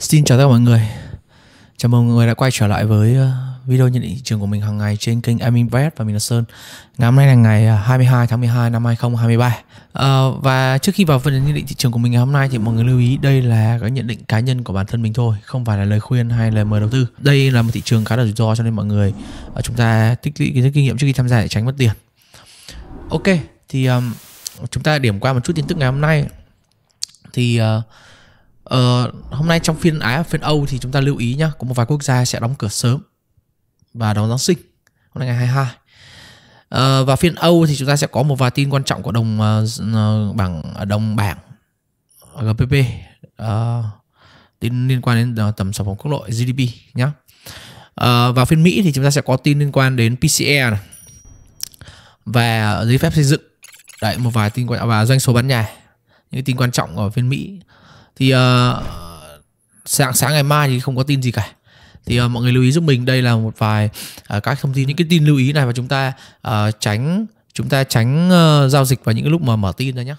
Xin chào tất cả mọi người Chào mừng mọi người đã quay trở lại với ờ, video nhận định thị trường của mình hàng ngày trên kênh Em Invest và mình là Sơn Ngày hôm nay là ngày 22 ờ, tháng 12 năm 2023 à, ờ, Và trước khi vào phần nhận định thị trường của mình ngày hôm nay thì mọi người lưu ý đây là cái nhận định cá nhân của bản thân mình thôi Không phải là lời khuyên hay lời mời đầu tư Đây là một thị trường khá là rủi ro cho nên mọi người chúng ta tích lũy kiến kinh nghiệm trước khi tham gia để tránh mất tiền Ok thì um, chúng ta điểm qua một chút tin tức ngày hôm nay thì uh, Ờ, hôm nay trong phiên Á và phiên Âu thì chúng ta lưu ý nhé, có một vài quốc gia sẽ đóng cửa sớm và đón Giáng sinh hôm nay ngày 22. Ờ, và phiên Âu thì chúng ta sẽ có một vài tin quan trọng của đồng uh, bảng ờ, đồng bảng GPP uh, tin liên quan đến uh, tầm sản phẩm quốc nội GDP nhé. Uh, và phiên Mỹ thì chúng ta sẽ có tin liên quan đến PCE này và giấy phép xây dựng đấy một vài tin quan và doanh số bán nhà những tin quan trọng ở phiên Mỹ thì uh, sáng sáng ngày mai thì không có tin gì cả thì uh, mọi người lưu ý giúp mình đây là một vài uh, các thông tin những cái tin lưu ý này và chúng ta uh, tránh chúng ta tránh uh, giao dịch vào những cái lúc mà mở tin ra nhé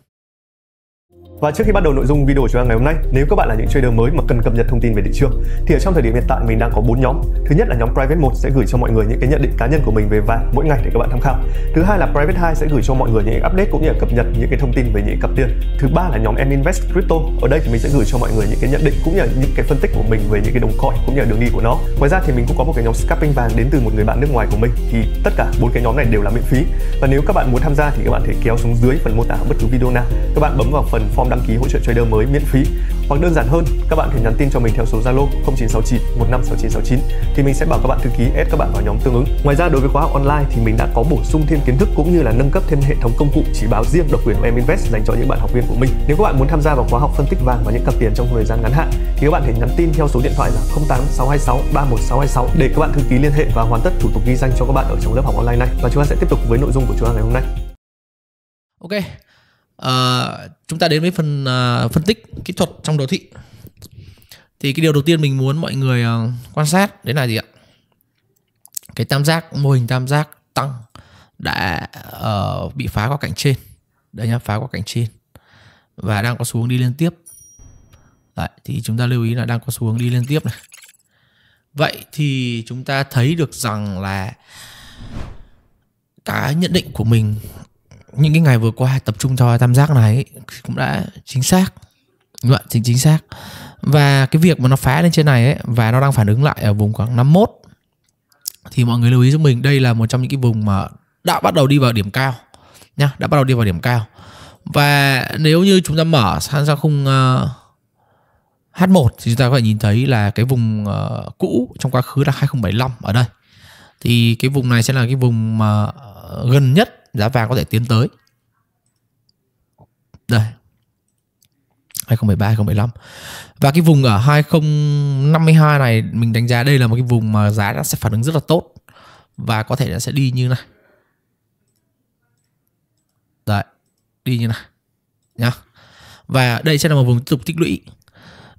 và trước khi bắt đầu nội dung video của chúng ta ngày hôm nay, nếu các bạn là những trader mới mà cần cập nhật thông tin về thị trường thì ở trong thời điểm hiện tại mình đang có bốn nhóm. Thứ nhất là nhóm Private 1 sẽ gửi cho mọi người những cái nhận định cá nhân của mình về vàng mỗi ngày để các bạn tham khảo. Thứ hai là Private 2 sẽ gửi cho mọi người những update cũng như là cập nhật những cái thông tin về những cặp tiền. Thứ ba là nhóm Em Invest Crypto. Ở đây thì mình sẽ gửi cho mọi người những cái nhận định cũng như là những cái phân tích của mình về những cái đồng coin cũng như là đường đi của nó. Ngoài ra thì mình cũng có một cái nhóm scalping vàng đến từ một người bạn nước ngoài của mình thì tất cả bốn cái nhóm này đều là miễn phí. Và nếu các bạn muốn tham gia thì các bạn thể kéo xuống dưới phần mô tả bất cứ video nào. Các bạn bấm vào phần form đăng ký hỗ trợ trader mới miễn phí hoặc đơn giản hơn các bạn thể nhắn tin cho mình theo số Zalo 0969 156969 thì mình sẽ bảo các bạn thư ký add các bạn vào nhóm tương ứng. Ngoài ra đối với khóa học online thì mình đã có bổ sung thêm kiến thức cũng như là nâng cấp thêm hệ thống công cụ chỉ báo riêng độc quyền của em Invest dành cho những bạn học viên của mình. Nếu các bạn muốn tham gia vào khóa học phân tích vàng và những cặp tiền trong thời gian ngắn hạn thì các bạn thể nhắn tin theo số điện thoại là 08626 31626 để các bạn thư ký liên hệ và hoàn tất thủ tục ghi danh cho các bạn ở trong lớp học online này và chúng ta sẽ tiếp tục với nội dung của chúng ta ngày hôm nay. Ok, à, chúng ta đến với phần à, phân tích kỹ thuật trong đồ thị thì cái điều đầu tiên mình muốn mọi người à, quan sát đấy là gì ạ cái tam giác mô hình tam giác tăng đã uh, bị phá qua cạnh trên đấy nhá phá qua cạnh trên và đang có xuống đi liên tiếp Đấy, thì chúng ta lưu ý là đang có xuống đi liên tiếp này. Vậy thì chúng ta thấy được rằng là cái nhận định của mình những cái ngày vừa qua tập trung cho tam giác này ấy, cũng đã chính xác luận chính chính xác và cái việc mà nó phá lên trên này ấy và nó đang phản ứng lại ở vùng khoảng 51 thì mọi người lưu ý cho mình đây là một trong những cái vùng mà đã bắt đầu đi vào điểm cao nhá đã bắt đầu đi vào điểm cao và nếu như chúng ta mở sang sang khung uh, ờ, H1 thì chúng ta có thể nhìn thấy là cái vùng uh, cũ trong quá khứ là 2075 ở đây thì cái vùng này sẽ là cái vùng mà ờ, gần nhất giá vàng có thể tiến tới đây 2013 2015 và cái vùng ở 2052 này mình đánh giá đây là một cái vùng mà giá đã sẽ phản ứng rất là tốt và có thể nó sẽ đi như này đấy đi như này nhá và đây sẽ là một vùng tiếp tục tích lũy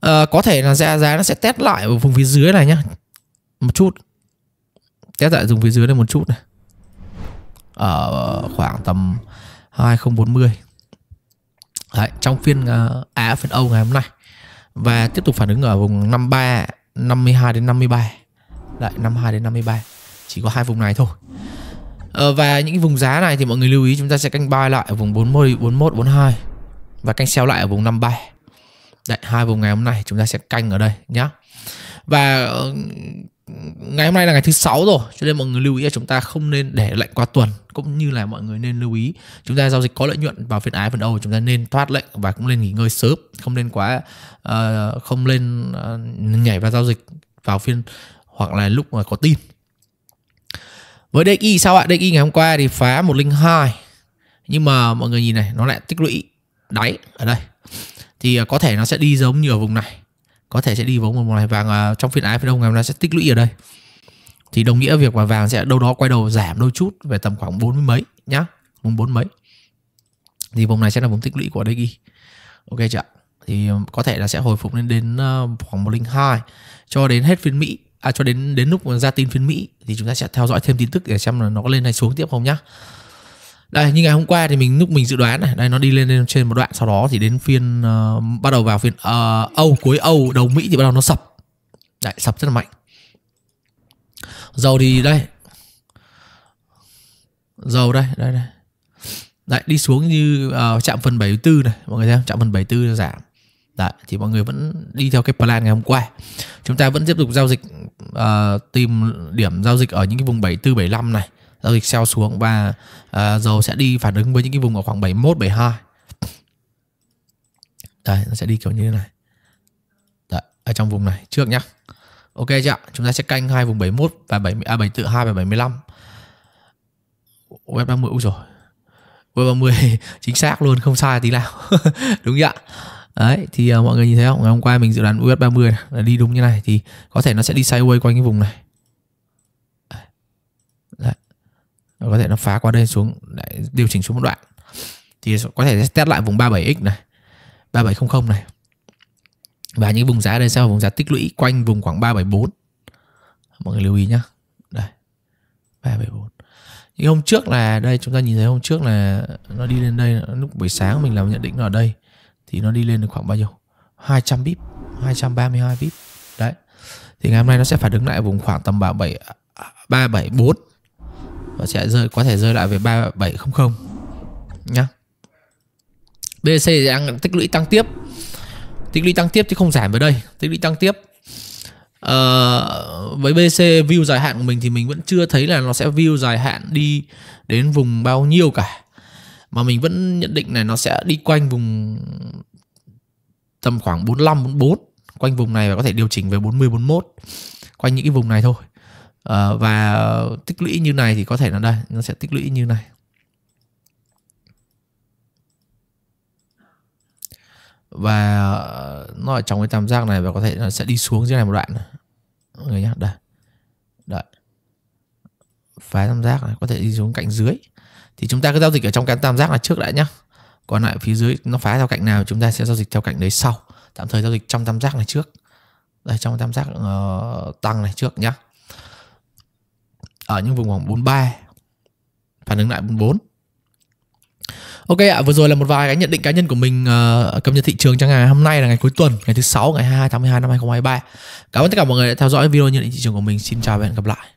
à, có thể là giá giá nó sẽ test lại ở vùng phía dưới này nhá một chút test lại vùng phía dưới này một chút này ở khoảng tầm 2040 Đấy, trong phiên à phiên Âu ngày hôm nay và tiếp tục phản ứng ở vùng 53 52 đến 53 lại 52 đến 53 chỉ có hai vùng này thôi ờ, và những vùng giá này thì mọi người lưu ý chúng ta sẽ canh buy lại ở vùng 40 41 42 và canh sell lại ở vùng 53 Đấy, hai vùng ngày hôm nay chúng ta sẽ canh ở đây nhá và ờ, ngày hôm nay là ngày thứ sáu rồi cho nên mọi người lưu ý là chúng ta không nên để lệnh qua tuần cũng như là mọi người nên lưu ý chúng ta giao dịch có lợi nhuận vào phiên ái phần đầu, chúng ta nên thoát lệnh và cũng nên nghỉ ngơi sớm không nên quá uh, không nên uh, nhảy vào giao dịch vào phiên hoặc là lúc mà có tin với DXY sao ạ? DXY ngày hôm qua thì phá 102 Nhưng mà mọi người nhìn này Nó lại tích lũy đáy ở đây Thì ờ, có thể nó sẽ đi giống như ở vùng này có thể sẽ đi vào một này vàng à, trong phiên ái phiên đông ngày hôm nay sẽ tích lũy ở đây thì đồng nghĩa việc mà vàng sẽ đâu đó quay đầu giảm đôi chút về tầm khoảng bốn mấy nhá vùng bốn mấy thì vùng này sẽ là vùng tích lũy của đây ghi ok chưa thì ờ, có thể là sẽ hồi phục lên đến ờ, khoảng 102 cho đến hết phiên Mỹ à cho đến đến lúc ra tin phiên Mỹ thì chúng ta sẽ theo dõi thêm tin tức để xem là nó có lên hay xuống tiếp không nhá đây như ngày hôm qua thì mình lúc mình dự đoán này đây nó đi lên, lên trên một đoạn sau đó thì đến phiên uh, bắt đầu vào phiên uh, Âu cuối Âu đầu Mỹ thì bắt đầu nó sập đấy sập rất là mạnh dầu thì đây dầu đây đây đây đấy đi xuống như uh, chạm phần 74 này mọi người thấy không chạm phần 74 giảm Đấy, thì mọi người vẫn đi theo cái plan ngày hôm qua. Chúng ta vẫn tiếp tục giao dịch uh, tìm điểm giao dịch ở những cái vùng 74 75 này giao dịch sell xuống và uh, ờ, dầu sẽ đi phản ứng với những cái vùng ở khoảng 71 72 đây nó sẽ đi kiểu như thế này Đấy, ở trong vùng này trước nhá ok chưa chúng ta sẽ canh hai vùng 71 và 70 à 74 2 và 75 web 30 ui rồi web 30 chính xác luôn không sai tí nào đúng ạ Đấy thì uh, mọi người nhìn thấy không? Ngày hôm qua mình dự đoán US30 này, đi đúng như này thì có thể nó sẽ đi sideways quanh cái vùng này. có thể nó phá qua đây xuống lại điều chỉnh xuống một đoạn thì có thể test lại vùng 37x này 3700 này và những vùng giá đây sẽ là vùng giá tích lũy quanh vùng khoảng 374 mọi người lưu ý nhá đây 374 những hôm trước là đây chúng ta nhìn thấy hôm trước là nó đi lên đây lúc buổi sáng mình làm nhận định ở đây thì nó đi lên được khoảng bao nhiêu 200 bip 232 pip đấy thì ngày hôm nay nó sẽ phải đứng lại vùng khoảng tầm 37 374 và sẽ rơi có thể rơi lại về 3700 nhá. bc đang tích lũy tăng tiếp. Tích lũy tăng tiếp chứ không giảm ở đây, tích lũy tăng tiếp. Uh, với BC view dài hạn của mình thì mình vẫn chưa thấy là nó sẽ view dài hạn đi đến vùng bao nhiêu cả mà mình vẫn nhận định này nó sẽ đi quanh vùng tầm khoảng 45 44 quanh vùng này và có thể điều chỉnh về 40 41 quanh những cái vùng này thôi Ờ, và tích lũy như này thì có thể là đây nó sẽ tích lũy như này và ờ, nó ở trong cái tam giác này và có thể nó sẽ đi xuống dưới này một đoạn mọi người nhá đây đợi phá tam giác này có thể đi xuống cạnh dưới thì chúng ta cứ giao dịch ở trong cái tam giác là trước đã nhá còn lại phía dưới nó phá theo cạnh nào chúng ta sẽ giao dịch theo cạnh đấy sau tạm thời giao dịch trong tam giác này trước đây trong tam giác uh, tăng này trước nhá ở những vùng khoảng 43 phản ứng lại 44 Ok ạ, à, vừa rồi là một vài cái nhận định cá nhân của mình uh, cập nhật thị trường trong ngày hôm nay là ngày cuối tuần, ngày thứ sáu ngày 22 tháng 12 năm 2023. Cảm ơn tất cả mọi người đã theo dõi video nhận định thị trường của mình. Xin chào và hẹn gặp lại.